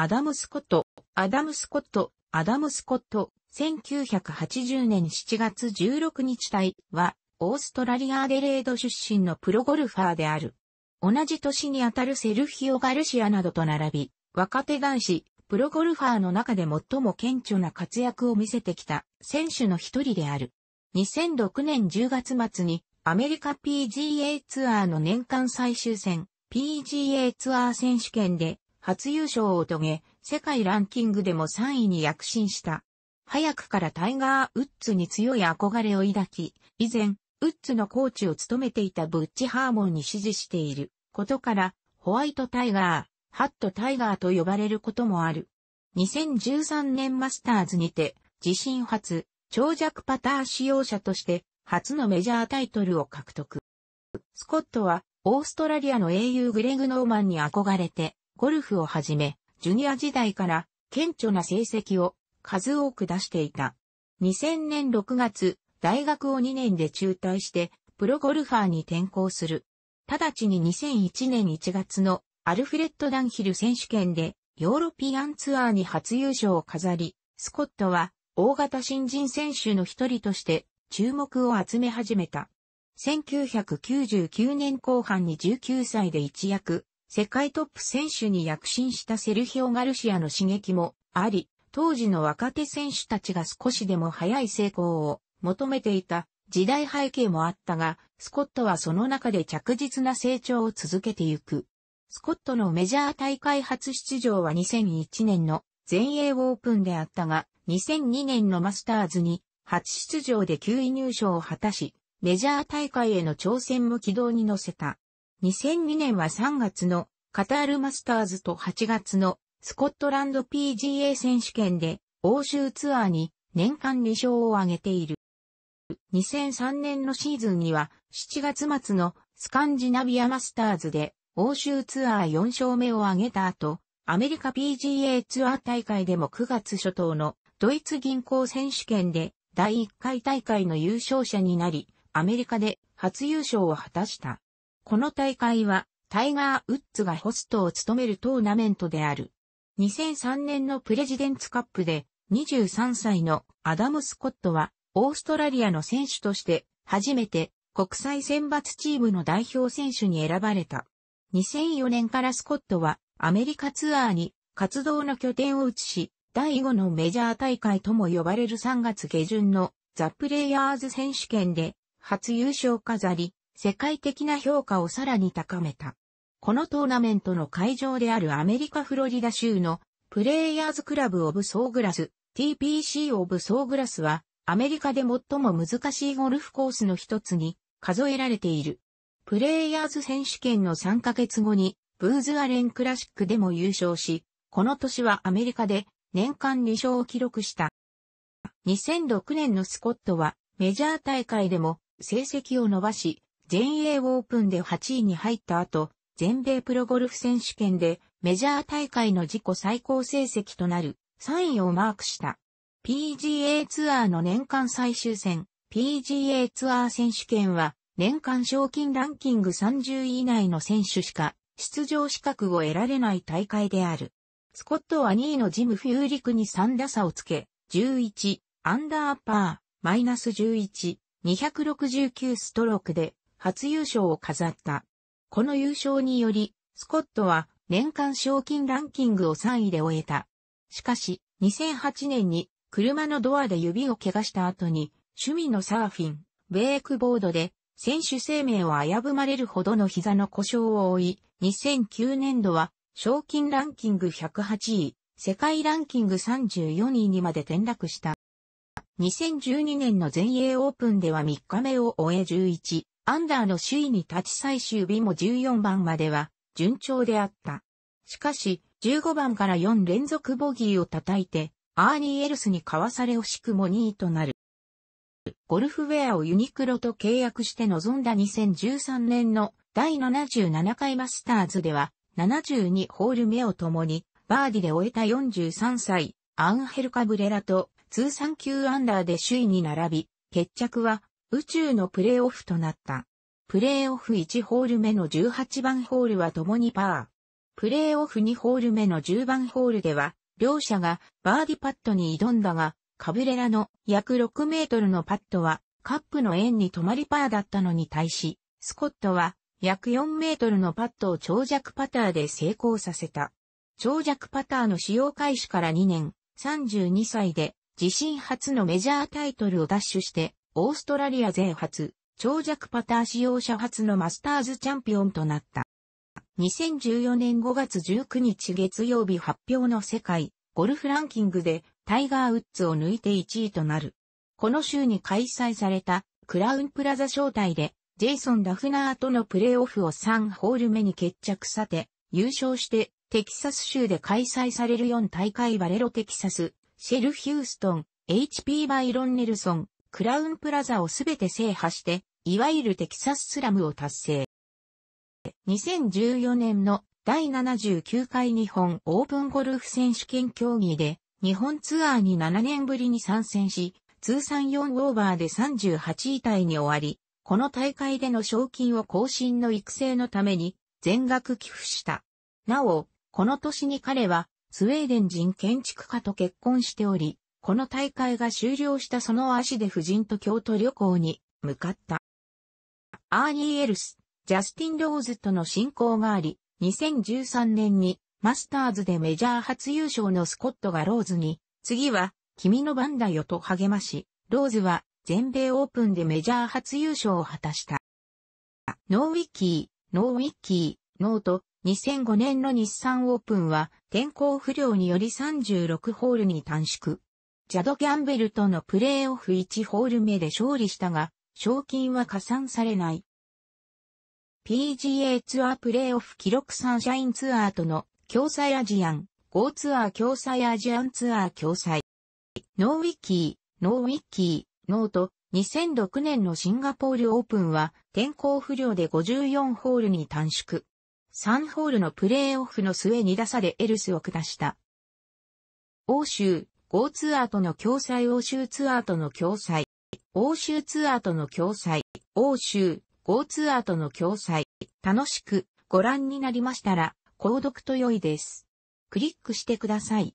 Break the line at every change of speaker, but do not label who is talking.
アダム・スコット、アダム・スコット、アダム・スコット、1980年7月16日隊は、オーストラリア・アデレード出身のプロゴルファーである。同じ年にあたるセルヒオ・ガルシアなどと並び、若手男子、プロゴルファーの中で最も顕著な活躍を見せてきた選手の一人である。2006年10月末にアメリカ PGA ツアーの年間最終戦 PGA ツアー選手権で初優勝を遂げ、世界ランキングでも3位に躍進した。早くからタイガー・ウッズに強い憧れを抱き、以前、ウッズのコーチを務めていたブッチ・ハーモンに支持していることから、ホワイト・タイガー、ハット・タイガーと呼ばれることもある。2013年マスターズにて、自身初、長尺パター使用者として、初のメジャータイトルを獲得。スコットは、オーストラリアの英雄グレグ・ノーマンに憧れて、ゴルフをはじめ、ジュニア時代から顕著な成績を数多く出していた。2000年6月、大学を2年で中退して、プロゴルファーに転向する。直ちに2001年1月のアルフレッド・ダンヒル選手権でヨーロピアンツアーに初優勝を飾り、スコットは大型新人選手の一人として注目を集め始めた。1999年後半に19歳で一躍世界トップ選手に躍進したセルヒオ・ガルシアの刺激もあり、当時の若手選手たちが少しでも早い成功を求めていた時代背景もあったが、スコットはその中で着実な成長を続けていく。スコットのメジャー大会初出場は2001年の全英オープンであったが、2002年のマスターズに初出場で9位入賞を果たし、メジャー大会への挑戦も軌道に乗せた。2002年は3月のカタールマスターズと8月のスコットランド PGA 選手権で欧州ツアーに年間2勝を挙げている。2003年のシーズンには7月末のスカンジナビアマスターズで欧州ツアー4勝目を挙げた後、アメリカ PGA ツアー大会でも9月初頭のドイツ銀行選手権で第1回大会の優勝者になり、アメリカで初優勝を果たした。この大会は、タイガー・ウッズがホストを務めるトーナメントである。2003年のプレジデンツカップで、23歳のアダム・スコットは、オーストラリアの選手として、初めて国際選抜チームの代表選手に選ばれた。2004年からスコットは、アメリカツアーに活動の拠点を移し、第5のメジャー大会とも呼ばれる3月下旬のザ・プレイヤーズ選手権で初優勝飾り、世界的な評価をさらに高めた。このトーナメントの会場であるアメリカフロリダ州のプレイヤーズクラブオブソーグラス TPC オブソーグラスはアメリカで最も難しいゴルフコースの一つに数えられている。プレイヤーズ選手権の3ヶ月後にブーズアレンクラシックでも優勝し、この年はアメリカで年間2勝を記録した。2006年のスコットはメジャー大会でも成績を伸ばし、全英オープンで8位に入った後、全米プロゴルフ選手権でメジャー大会の自己最高成績となる3位をマークした。PGA ツアーの年間最終戦、PGA ツアー選手権は年間賞金ランキング30位以内の選手しか出場資格を得られない大会である。スコットは2位のジム・フューリクに3打差をつけ、11、アンダーパー、マイナス11、269ストロークで初優勝を飾った。この優勝により、スコットは年間賞金ランキングを3位で終えた。しかし、2008年に車のドアで指を怪我した後に、趣味のサーフィン、ウェイクボードで選手生命を危ぶまれるほどの膝の故障を負い、2009年度は賞金ランキング108位、世界ランキング34位にまで転落した。2012年の全英オープンでは3日目を終え11アンダーの首位に立ち最終日も14番までは順調であった。しかし、15番から4連続ボギーを叩いて、アーニー・エルスにかわされ惜しくも2位となる。ゴルフウェアをユニクロと契約して臨んだ2013年の第77回マスターズでは、72ホール目を共に、バーディで終えた43歳、アンヘル・カブレラと、通算9アンダーで首位に並び、決着は宇宙のプレーオフとなった。プレーオフ1ホール目の18番ホールは共にパー。プレーオフ2ホール目の10番ホールでは、両者がバーディパットに挑んだが、カブレラの約6メートルのパットはカップの円に止まりパーだったのに対し、スコットは約4メートルのパットを長尺パターで成功させた。長尺パターの使用開始から2年、32歳で自身初のメジャータイトルを奪取してオーストラリア全発、長尺パター使用者初のマスターズチャンピオンとなった。2014年5月19日月曜日発表の世界ゴルフランキングでタイガー・ウッズを抜いて1位となる。この週に開催されたクラウンプラザ招待でジェイソン・ダフナーとのプレーオフを3ホール目に決着さて優勝してテキサス州で開催される4大会バレロテキサス、シェル・ヒューストン、HP バイロン・ネルソン、クラウンプラザをすべて制覇して、いわゆるテキサススラムを達成。2014年の第79回日本オープンゴルフ選手権競技で日本ツアーに7年ぶりに参戦し、通算4オーバーで38位タイに終わり、この大会での賞金を更新の育成のために全額寄付した。なお、この年に彼はスウェーデン人建築家と結婚しており、この大会が終了したその足で夫人と京都旅行に向かった。アーニー・エルス、ジャスティン・ローズとの親交があり、2013年にマスターズでメジャー初優勝のスコットがローズに、次は君の番だよと励まし、ローズは全米オープンでメジャー初優勝を果たした。ノーウィッキー、ノーウィッキー、ノート、2005年の日産オープンは天候不良により36ホールに短縮。ジャド・キャンベルとのプレーオフ1ホール目で勝利したが、賞金は加算されない。PGA ツアープレーオフ記録サンシャインツアーとの共催アジアン、ゴーツアー共催アジアンツアー共催。ノーウィッキー、ノーウィッキー、ノーと2006年のシンガポールオープンは天候不良で54ホールに短縮。3ホールのプレーオフの末に出されエルスを下した。欧州、GO ツアーとの共催欧州ツアーとの共催、欧州ツアーとの共催、欧州、GO ツアーとの共催、楽しくご覧になりましたら、購読と良いです。クリックしてください。